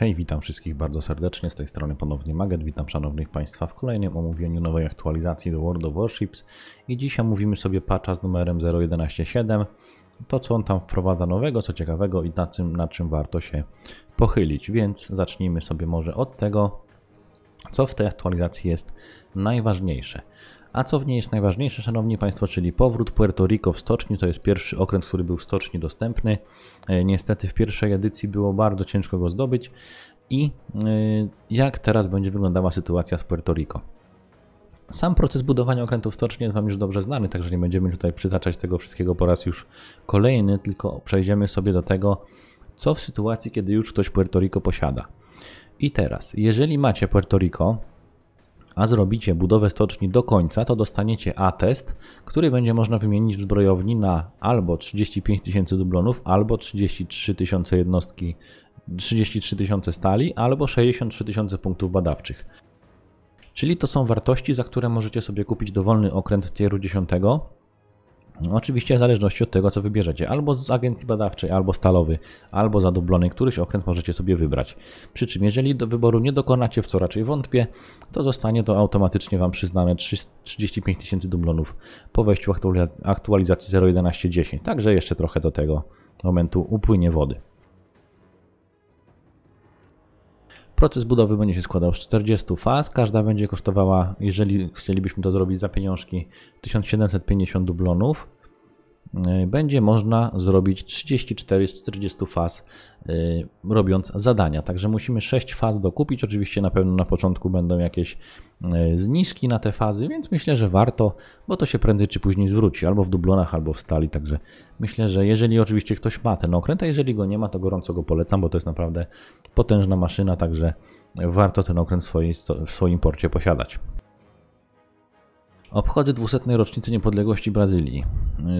Hej, witam wszystkich bardzo serdecznie, z tej strony ponownie Maget, witam szanownych Państwa w kolejnym omówieniu nowej aktualizacji do World of Warships i dzisiaj mówimy sobie patcha z numerem 0117, to co on tam wprowadza nowego, co ciekawego i na czym, na czym warto się pochylić, więc zacznijmy sobie może od tego, co w tej aktualizacji jest najważniejsze. A co w niej jest najważniejsze, szanowni państwo, czyli powrót Puerto Rico w stoczni, to jest pierwszy okręt, który był w stoczni dostępny. E, niestety w pierwszej edycji było bardzo ciężko go zdobyć. I e, jak teraz będzie wyglądała sytuacja z Puerto Rico? Sam proces budowania okrętów stoczni jest Wam już dobrze znany, także nie będziemy tutaj przytaczać tego wszystkiego po raz już kolejny, tylko przejdziemy sobie do tego, co w sytuacji, kiedy już ktoś Puerto Rico posiada. I teraz, jeżeli macie Puerto Rico, a zrobicie budowę stoczni do końca, to dostaniecie atest, który będzie można wymienić w zbrojowni na albo 35 tysięcy dublonów, albo 33 tysiące jednostki, 33 tysiące stali, albo 63 tysiące punktów badawczych. Czyli to są wartości, za które możecie sobie kupić dowolny okręt tieru 10 Oczywiście w zależności od tego, co wybierzecie, albo z agencji badawczej, albo stalowy, albo zadublony, któryś okręt możecie sobie wybrać. Przy czym, jeżeli do wyboru nie dokonacie, w co raczej wątpię, to zostanie to automatycznie Wam przyznane 35 tysięcy dublonów po wejściu aktualizacji 0.11.10. Także jeszcze trochę do tego momentu upłynie wody. Proces budowy będzie się składał z 40 faz. Każda będzie kosztowała, jeżeli chcielibyśmy to zrobić za pieniążki, 1750 dublonów. E, będzie można zrobić 34 z 40 faz, e, robiąc zadania. Także musimy 6 faz dokupić. Oczywiście na pewno na początku będą jakieś e, zniżki na te fazy, więc myślę, że warto, bo to się prędzej czy później zwróci, albo w dublonach, albo w stali. Także myślę, że jeżeli oczywiście ktoś ma ten okręt, a jeżeli go nie ma, to gorąco go polecam, bo to jest naprawdę potężna maszyna, także warto ten okręt w, swoim porcie posiadać obchody 200. rocznicy niepodległości Brazylii.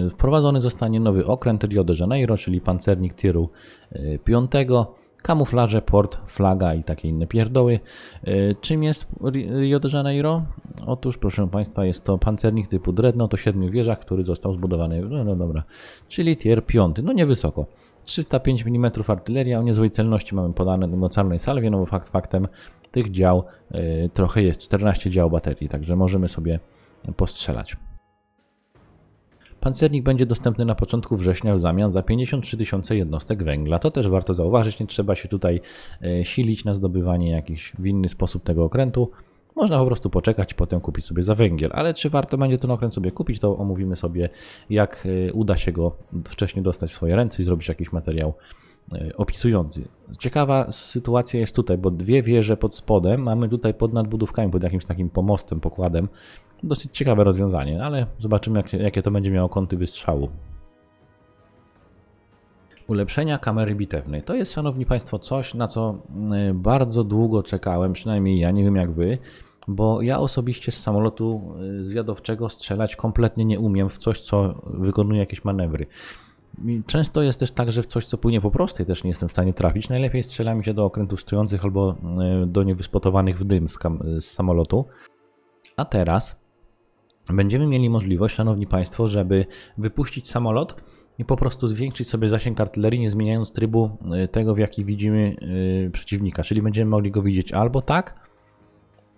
Y, wprowadzony zostanie nowy okręt Rio de Janeiro, czyli pancernik tiru 5, y, kamuflaże, port, flaga i takie inne pierdoły. Y, czym jest Rio de Janeiro? Otóż, proszę Państwa, jest to pancernik typu Dreadnought o siedmiu wieżach, który został zbudowany, no, no dobra, czyli tier 5, no niewysoko. 305 mm artyleria o niezłej celności mamy podane na mocarnej salwie, no bo fakt faktem tych dział y, trochę jest, 14 dział baterii, także możemy sobie postrzelać. Pancernik będzie dostępny na początku września w zamian za 53 tysiące jednostek węgla. To też warto zauważyć, nie trzeba się tutaj e, silić na zdobywanie jakiś w inny sposób tego okrętu. Można po prostu poczekać i potem kupić sobie za węgiel, ale czy warto będzie ten okręt sobie kupić, to omówimy sobie, jak e, uda się go wcześniej dostać w swoje ręce i zrobić jakiś materiał e, opisujący. Ciekawa sytuacja jest tutaj, bo dwie wieże pod spodem mamy tutaj pod nadbudówkami, pod jakimś takim pomostem, pokładem, Dosyć ciekawe rozwiązanie, ale zobaczymy jak, jakie to będzie miało kąty wystrzału. Ulepszenia kamery bitewnej. To jest, szanowni państwo, coś na co y, bardzo długo czekałem, przynajmniej ja, nie wiem jak wy, bo ja osobiście z samolotu y, zwiadowczego strzelać kompletnie nie umiem w coś, co wykonuje jakieś manewry. Często jest też tak, że w coś, co płynie po prostej, też nie jestem w stanie trafić. Najlepiej strzela mi się do okrętów stojących albo y, do niewyspotowanych w dym z, z samolotu. A teraz będziemy mieli możliwość, Szanowni Państwo, żeby wypuścić samolot i po prostu zwiększyć sobie zasięg artylerii, nie zmieniając trybu y, tego, w jaki widzimy y, przeciwnika. Czyli będziemy mogli go widzieć albo tak,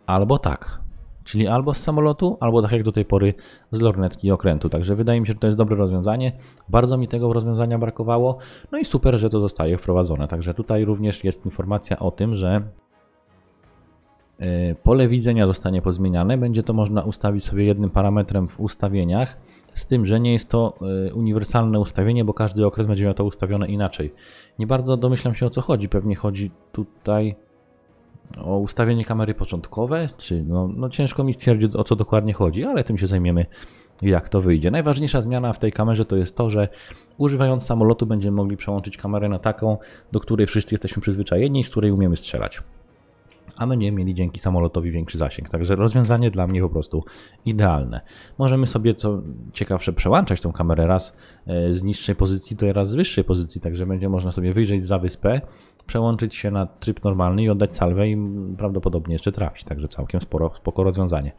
albo tak. Czyli albo z samolotu, albo tak jak do tej pory z lornetki okrętu. Także wydaje mi się, że to jest dobre rozwiązanie. Bardzo mi tego rozwiązania brakowało. No i super, że to zostaje wprowadzone. Także tutaj również jest informacja o tym, że E, pole widzenia zostanie pozmieniane. Będzie to można ustawić sobie jednym parametrem w ustawieniach, z tym, że nie jest to e, uniwersalne ustawienie, bo każdy okres będzie miał to ustawione inaczej. Nie bardzo domyślam się o co chodzi. Pewnie chodzi tutaj o ustawienie kamery początkowe, czy no, no ciężko mi stwierdzić o co dokładnie chodzi, ale tym się zajmiemy jak to wyjdzie. Najważniejsza zmiana w tej kamerze to jest to, że używając samolotu będziemy mogli przełączyć kamerę na taką, do której wszyscy jesteśmy przyzwyczajeni, z której umiemy strzelać a my nie mieli dzięki samolotowi większy zasięg. Także rozwiązanie dla mnie po prostu idealne. Możemy sobie co ciekawsze przełączać tą kamerę raz e, z niższej pozycji, to raz z wyższej pozycji, także będzie można sobie wyjrzeć za wyspę, przełączyć się na tryb normalny i oddać salwę i prawdopodobnie jeszcze trafić. Także całkiem sporo, spoko rozwiązanie.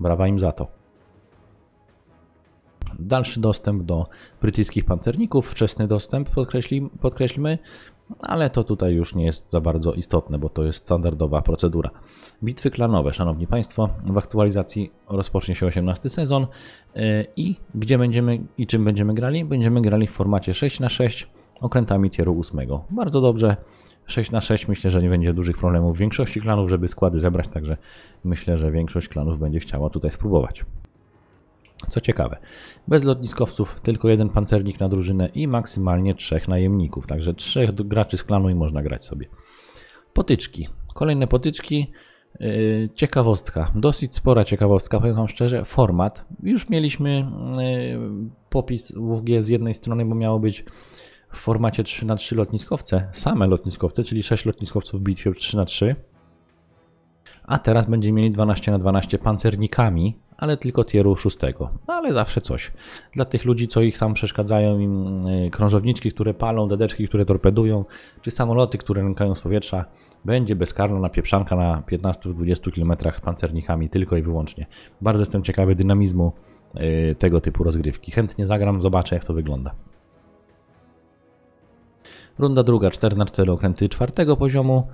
Brawa im za to dalszy dostęp do brytyjskich pancerników, wczesny dostęp podkreślim, podkreślmy, ale to tutaj już nie jest za bardzo istotne, bo to jest standardowa procedura. Bitwy klanowe, szanowni państwo, w aktualizacji rozpocznie się 18 sezon e, i gdzie będziemy i czym będziemy grali? Będziemy grali w formacie 6x6 okrętami tieru 8. Bardzo dobrze. 6 na 6 myślę, że nie będzie dużych problemów w większości klanów, żeby składy zebrać, także myślę, że większość klanów będzie chciała tutaj spróbować. Co ciekawe, bez lotniskowców tylko jeden pancernik na drużynę i maksymalnie trzech najemników, także trzech graczy z klanu i można grać sobie. Potyczki. Kolejne potyczki. Yy, ciekawostka, dosyć spora ciekawostka, powiem Wam szczerze, format. Już mieliśmy yy, popis WG z jednej strony, bo miało być w formacie 3 na 3 lotniskowce, same lotniskowce, czyli 6 lotniskowców w bitwie 3 na 3 A teraz będziemy mieli 12 na 12 pancernikami, ale tylko tieru szóstego. No ale zawsze coś. Dla tych ludzi, co ich tam przeszkadzają, im y, krążowniczki, które palą, dedeczki, które torpedują, czy samoloty, które nękają z powietrza, będzie bezkarna napieprzanka na 15-20 km pancernikami tylko i wyłącznie. Bardzo jestem ciekawy dynamizmu y, tego typu rozgrywki. Chętnie zagram, zobaczę jak to wygląda. Runda druga, 4 na 4 okręty czwartego poziomu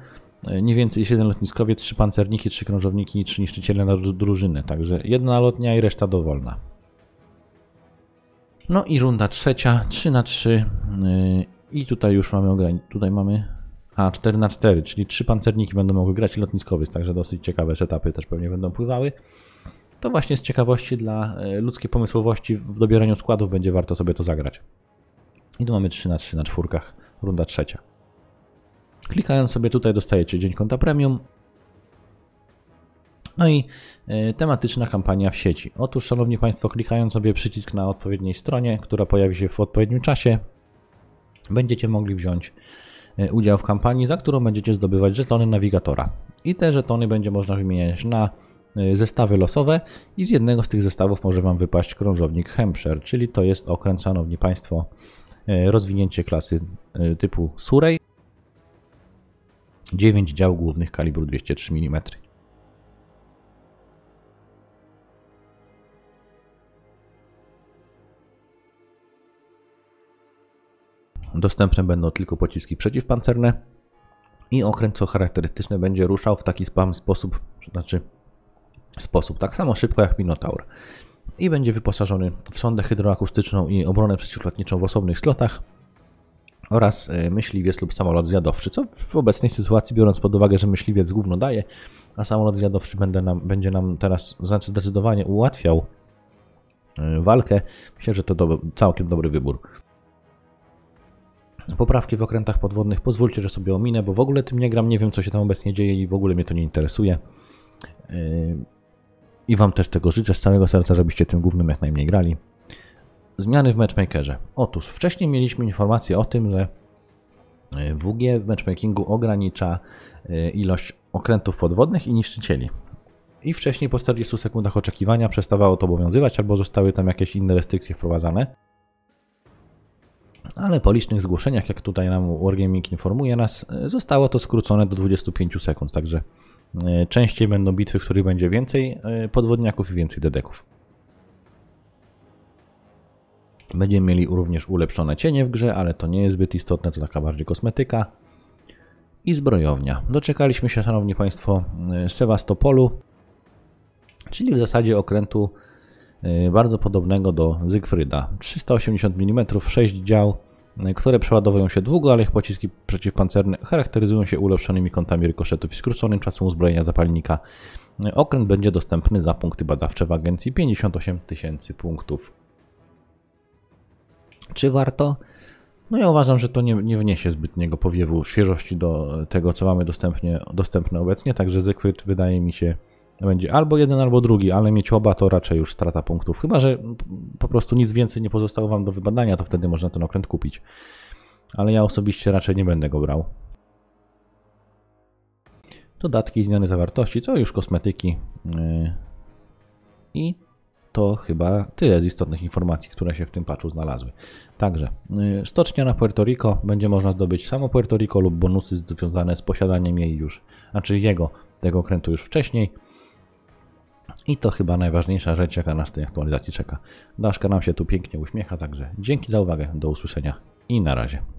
nie więcej jeden lotniskowiec, trzy pancerniki, trzy krążowniki i trzy niszczyciele na drużynę. Także jedna lotnia i reszta dowolna. No i runda trzecia, 3 na 3 yy, i tutaj już mamy ograniczenie. Tutaj mamy a 4 na 4, czyli trzy pancerniki będą mogły grać i lotniskowiec, także dosyć ciekawe etapy też pewnie będą pływały. To właśnie z ciekawości dla e, ludzkiej pomysłowości w dobieraniu składów będzie warto sobie to zagrać. I tu mamy 3 na 3 na czwórkach, runda trzecia. Klikając sobie tutaj dostajecie dzień konta premium. No i e, tematyczna kampania w sieci. Otóż, Szanowni Państwo, klikając sobie przycisk na odpowiedniej stronie, która pojawi się w odpowiednim czasie, będziecie mogli wziąć e, udział w kampanii, za którą będziecie zdobywać żetony nawigatora. I te żetony będzie można wymieniać na e, zestawy losowe i z jednego z tych zestawów może Wam wypaść krążownik Hampshire, czyli to jest okręt, Szanowni Państwo, rozwinięcie klasy typu Surrey. 9 dział głównych kalibru 203 mm. Dostępne będą tylko pociski przeciwpancerne i okręt, co charakterystyczne, będzie ruszał w taki spam sposób, znaczy sposób, tak samo szybko jak Minotaur. I będzie wyposażony w sondę hydroakustyczną i obronę przeciwlotniczą w osobnych slotach, oraz y, myśliwiec lub samolot zjadowczy, co w obecnej sytuacji, biorąc pod uwagę, że myśliwiec główno daje, a samolot zjadowczy będzie nam, będzie nam teraz znaczy zdecydowanie ułatwiał y, walkę, myślę, że to do, całkiem dobry wybór. Poprawki w okrętach podwodnych pozwólcie, że sobie ominę, bo w ogóle tym nie gram, nie wiem co się tam obecnie dzieje i w ogóle mnie to nie interesuje. Y, I Wam też tego życzę z całego serca, żebyście tym głównym jak najmniej grali zmiany w matchmakerze. Otóż wcześniej mieliśmy informację o tym, że e, WG w matchmakingu ogranicza e, ilość okrętów podwodnych i niszczycieli. I wcześniej po 40 sekundach oczekiwania przestawało to obowiązywać, albo zostały tam jakieś inne restrykcje wprowadzane. Ale po licznych zgłoszeniach, jak tutaj nam Wargaming informuje nas, e, zostało to skrócone do 25 sekund, także częściej będą bitwy, w których będzie więcej podwodniaków i więcej dedeków. Będziemy mieli również ulepszone cienie w grze, ale to nie jest zbyt istotne, to taka bardziej kosmetyka. I zbrojownia. Doczekaliśmy się, Szanowni Państwo, e, Sewastopolu, czyli w zasadzie okrętu e, bardzo podobnego do Zygfryda. 380 mm, 6 dział, e, które przeładowują się długo, ale ich pociski przeciwpancerne charakteryzują się ulepszonymi kątami rykoszetów i skróconym czasem uzbrojenia zapalnika. Okręt będzie dostępny za punkty badawcze w agencji 58 tysięcy punktów. Czy warto? No ja uważam, że to nie, nie wniesie zbytniego powiewu świeżości do tego, co mamy dostępnie, dostępne obecnie, także Zygfryd wydaje mi się będzie albo jeden, albo drugi, ale mieć oba to raczej już strata punktów. Chyba, że po prostu nic więcej nie pozostało Wam do wybadania, to wtedy można ten okręt kupić. Ale ja osobiście raczej nie będę go brał. Dodatki, zmiany zawartości, co już kosmetyki. Yy. I to chyba tyle z istotnych informacji, które się w tym patchu znalazły. Także y, stocznia na Puerto Rico będzie można zdobyć samo Puerto Rico lub bonusy związane z posiadaniem jej już, znaczy jego, tego okrętu już wcześniej. I to chyba najważniejsza rzecz, jaka nas w tej aktualizacji czeka. Daszka nam się tu pięknie uśmiecha, także dzięki za uwagę, do usłyszenia i na razie.